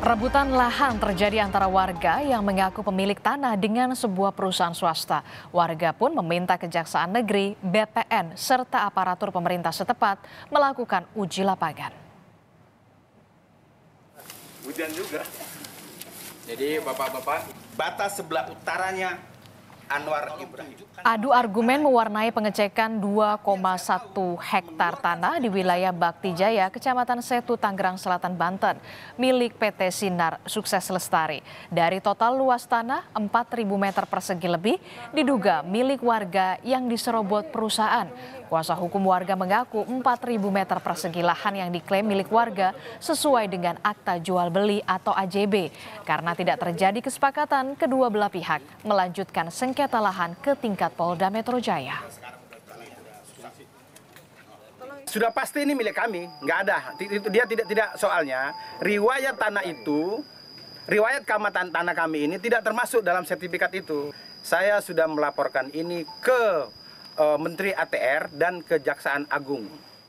Rebutan lahan terjadi antara warga yang mengaku pemilik tanah dengan sebuah perusahaan swasta. Warga pun meminta Kejaksaan Negeri, BPN, serta aparatur pemerintah setepat melakukan uji lapangan. Hujan juga. Jadi bapak-bapak, batas sebelah utaranya Anwar Ibrahim. Adu argumen mewarnai pengecekan 2,1 hektar tanah di wilayah Bakti Jaya, Kecamatan Setu, Tangerang Selatan, Banten, milik PT Sinar Sukses Lestari. Dari total luas tanah 4.000 meter persegi lebih diduga milik warga yang diserobot perusahaan. Kuasa hukum warga mengaku 4.000 meter persegi lahan yang diklaim milik warga sesuai dengan akta jual beli atau AJB. Karena tidak terjadi kesepakatan, kedua belah pihak melanjutkan sengketa sengketa lahan ke tingkat Polda Metro Jaya. Sudah pasti ini milik kami, nggak ada. Dia tidak tidak soalnya riwayat tanah itu, riwayat kamatan tanah kami ini tidak termasuk dalam sertifikat itu. Saya sudah melaporkan ini ke eh, Menteri ATR dan Kejaksaan Agung.